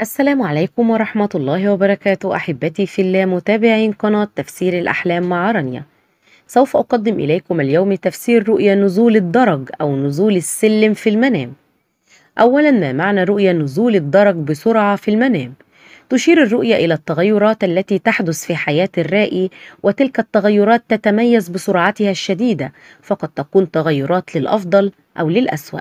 السلام عليكم ورحمة الله وبركاته أحبتي في الله متابعين قناة تفسير الأحلام مع رانيا سوف أقدم إليكم اليوم تفسير رؤية نزول الدرج أو نزول السلم في المنام أولا ما معنى رؤية نزول الدرج بسرعة في المنام؟ تشير الرؤية إلى التغيرات التي تحدث في حياة الرائي وتلك التغيرات تتميز بسرعتها الشديدة فقد تكون تغيرات للأفضل أو للأسوأ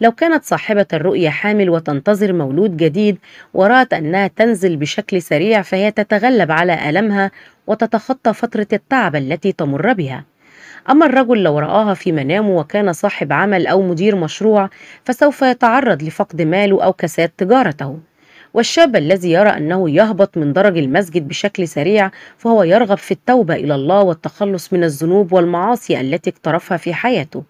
لو كانت صاحبة الرؤية حامل وتنتظر مولود جديد ورأت أنها تنزل بشكل سريع فهي تتغلب على ألمها وتتخطى فترة التعب التي تمر بها أما الرجل لو رآها في منامه وكان صاحب عمل أو مدير مشروع فسوف يتعرض لفقد ماله أو كساد تجارته والشاب الذي يرى أنه يهبط من درج المسجد بشكل سريع فهو يرغب في التوبة إلى الله والتخلص من الذنوب والمعاصي التي اقترفها في حياته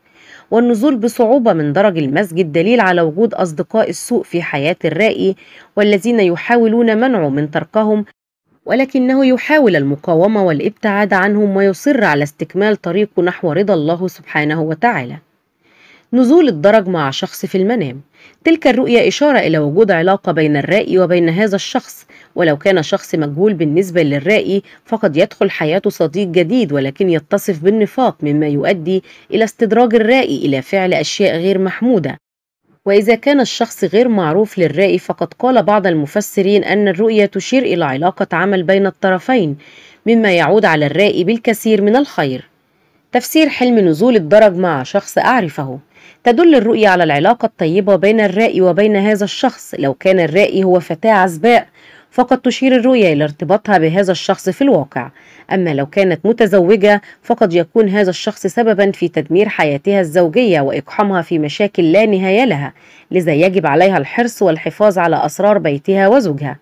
والنزول بصعوبة من درج المسجد دليل على وجود أصدقاء السوء في حياة الرائي والذين يحاولون منعه من تركهم ولكنه يحاول المقاومة والابتعاد عنهم ويصر على استكمال طريقه نحو رضا الله سبحانه وتعالى نزول الدرج مع شخص في المنام تلك الرؤية إشارة إلى وجود علاقة بين الرائي وبين هذا الشخص ولو كان الشخص مجهول بالنسبة للرائي فقد يدخل حياته صديق جديد ولكن يتصف بالنفاق مما يؤدي إلى استدراج الرائي إلى فعل أشياء غير محمودة وإذا كان الشخص غير معروف للرائي فقد قال بعض المفسرين أن الرؤية تشير إلى علاقة عمل بين الطرفين مما يعود على الرائي بالكثير من الخير تفسير حلم نزول الدرج مع شخص أعرفه تدل الرؤية على العلاقة الطيبة بين الرائي وبين هذا الشخص لو كان الرائي هو فتاة عزباء فقد تشير الرؤية إلى ارتباطها بهذا الشخص في الواقع أما لو كانت متزوجة فقد يكون هذا الشخص سببا في تدمير حياتها الزوجية وإقحامها في مشاكل لا نهاية لها لذا يجب عليها الحرص والحفاظ على أسرار بيتها وزوجها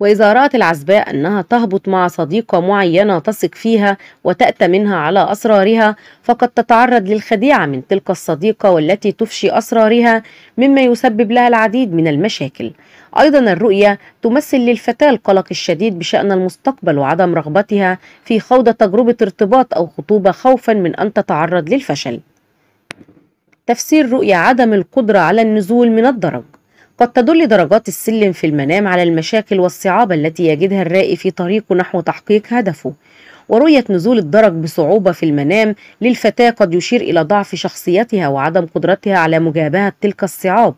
وإذا رأت العزباء أنها تهبط مع صديقة معينة تثق فيها وتأتى منها على أسرارها فقد تتعرض للخديعة من تلك الصديقة والتي تفشي أسرارها مما يسبب لها العديد من المشاكل أيضا الرؤية تمثل للفتاة القلق الشديد بشأن المستقبل وعدم رغبتها في خوض تجربة ارتباط أو خطوبة خوفا من أن تتعرض للفشل تفسير رؤية عدم القدرة على النزول من الدرج قد تدل درجات السلم في المنام على المشاكل والصعاب التي يجدها الرائي في طريقه نحو تحقيق هدفه ورؤية نزول الدرج بصعوبة في المنام للفتاة قد يشير إلى ضعف شخصيتها وعدم قدرتها على مجابهة تلك الصعاب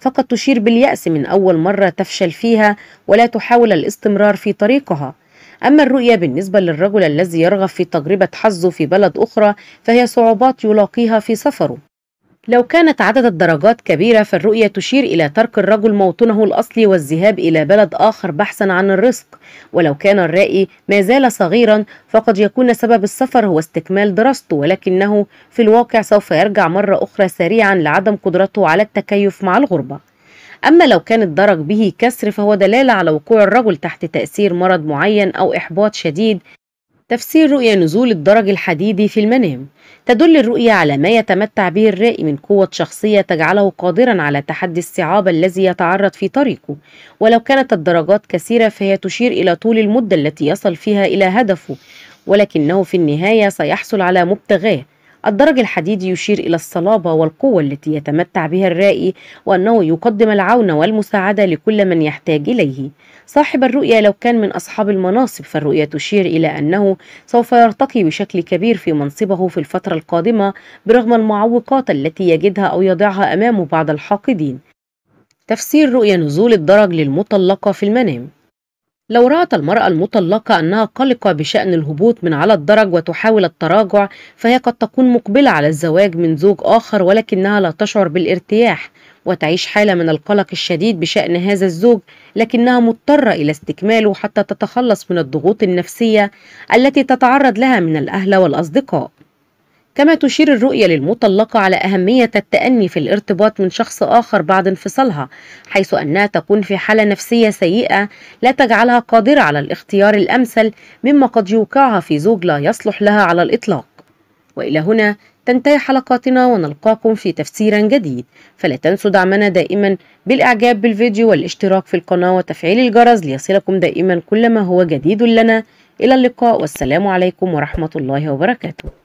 فقد تشير باليأس من أول مرة تفشل فيها ولا تحاول الاستمرار في طريقها أما الرؤية بالنسبة للرجل الذي يرغب في تجربة حظه في بلد أخرى فهي صعوبات يلاقيها في سفره لو كانت عدد الدرجات كبيرة فالرؤية تشير إلى ترك الرجل موطنه الأصلي والذهاب إلى بلد آخر بحثا عن الرزق ولو كان الرائي ما زال صغيرا فقد يكون سبب السفر هو استكمال دراسته ولكنه في الواقع سوف يرجع مرة أخرى سريعا لعدم قدرته على التكيف مع الغربة أما لو كان الدرج به كسر فهو دلالة على وقوع الرجل تحت تأثير مرض معين أو إحباط شديد تفسير رؤية نزول الدرج الحديدي في المنام تدل الرؤية على ما يتمتع به الرائي من قوة شخصية تجعله قادرا على تحدي الصعاب الذي يتعرض في طريقه ولو كانت الدرجات كثيرة فهي تشير إلى طول المدة التي يصل فيها إلى هدفه ولكنه في النهاية سيحصل على مبتغاه الدرج الحديدي يشير إلى الصلابة والقوة التي يتمتع بها الرائي وأنه يقدم العون والمساعدة لكل من يحتاج إليه صاحب الرؤية لو كان من أصحاب المناصب فالرؤية تشير إلى أنه سوف يرتقي بشكل كبير في منصبه في الفترة القادمة برغم المعوقات التي يجدها أو يضعها أمامه بعض الحاقدين تفسير رؤية نزول الدرج للمطلقة في المنام لو رأت المرأة المطلقة أنها قلقة بشأن الهبوط من على الدرج وتحاول التراجع فهي قد تكون مقبلة على الزواج من زوج آخر ولكنها لا تشعر بالارتياح وتعيش حالة من القلق الشديد بشأن هذا الزوج لكنها مضطرة إلى استكماله حتى تتخلص من الضغوط النفسية التي تتعرض لها من الأهل والأصدقاء كما تشير الرؤية للمطلقة على أهمية التأني في الارتباط من شخص آخر بعد انفصالها حيث أنها تكون في حالة نفسية سيئة لا تجعلها قادرة على الاختيار الأمثل مما قد يوقعها في زوج لا يصلح لها على الإطلاق وإلى هنا تنتهي حلقاتنا ونلقاكم في تفسير جديد فلا تنسوا دعمنا دائما بالإعجاب بالفيديو والاشتراك في القناة وتفعيل الجرس ليصلكم دائما كل ما هو جديد لنا إلى اللقاء والسلام عليكم ورحمة الله وبركاته